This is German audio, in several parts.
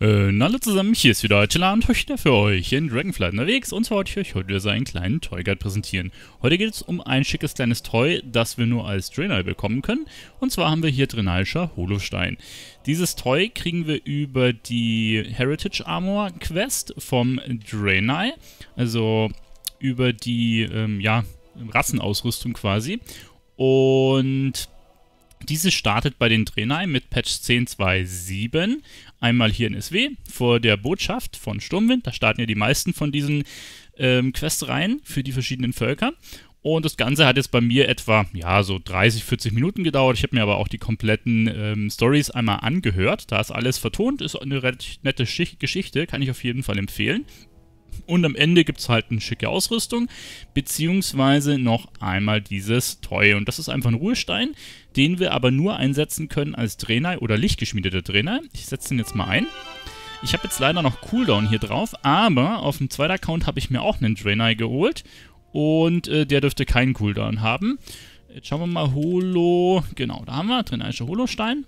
Äh, hallo zusammen, hier ist wieder Attila und Höchner für euch in Dragonflight unterwegs und zwar wollte ich euch heute wieder seinen kleinen Toy Guide präsentieren. Heute geht es um ein schickes kleines Toy, das wir nur als Draenei bekommen können und zwar haben wir hier Drenaischer Holostein. Dieses Toy kriegen wir über die Heritage Armor Quest vom Draenei, also über die ähm, ja, Rassenausrüstung quasi und diese startet bei den Trainern mit Patch 10.2.7, einmal hier in SW, vor der Botschaft von Sturmwind. Da starten ja die meisten von diesen ähm, Questreihen für die verschiedenen Völker. Und das Ganze hat jetzt bei mir etwa, ja, so 30, 40 Minuten gedauert. Ich habe mir aber auch die kompletten ähm, Stories einmal angehört. Da ist alles vertont, ist eine recht nette Geschichte, kann ich auf jeden Fall empfehlen. Und am Ende gibt es halt eine schicke Ausrüstung, beziehungsweise noch einmal dieses Toy. Und das ist einfach ein Ruhestein, den wir aber nur einsetzen können als Trainer oder lichtgeschmiedeter Trainer. Ich setze den jetzt mal ein. Ich habe jetzt leider noch Cooldown hier drauf, aber auf dem zweiten Account habe ich mir auch einen Draenei geholt und äh, der dürfte keinen Cooldown haben. Jetzt schauen wir mal, Holo, genau, da haben wir, Draenaische Holostein.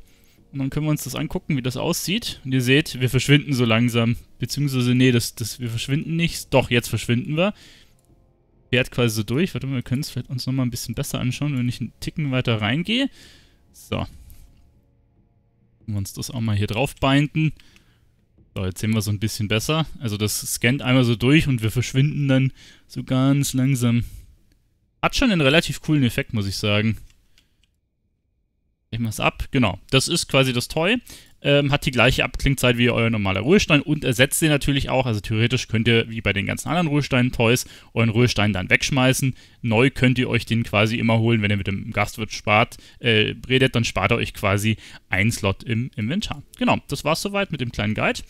Und dann können wir uns das angucken, wie das aussieht. Und ihr seht, wir verschwinden so langsam. Beziehungsweise, nee, das, das, wir verschwinden nicht. Doch, jetzt verschwinden wir. Fährt quasi so durch. Warte mal, wir können es vielleicht uns nochmal ein bisschen besser anschauen, wenn ich einen Ticken weiter reingehe. So. Können wir uns das auch mal hier drauf binden. So, jetzt sehen wir es ein bisschen besser. Also das scannt einmal so durch und wir verschwinden dann so ganz langsam. Hat schon einen relativ coolen Effekt, muss ich sagen. Nehmen wir es ab. Genau. Das ist quasi das Toy. Ähm, hat die gleiche Abklingzeit wie euer normaler Ruhestein und ersetzt den natürlich auch. Also theoretisch könnt ihr, wie bei den ganzen anderen Ruhestein-Toys, euren Ruhestein dann wegschmeißen. Neu könnt ihr euch den quasi immer holen, wenn ihr mit dem Gastwirt spart, äh, redet, dann spart ihr euch quasi einen Slot im Inventar. Genau, das war's soweit mit dem kleinen Guide.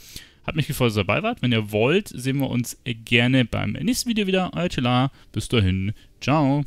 Hat mich gefreut, dass ihr dabei wart. Wenn ihr wollt, sehen wir uns gerne beim nächsten Video wieder. Euer Tila. Bis dahin. Ciao.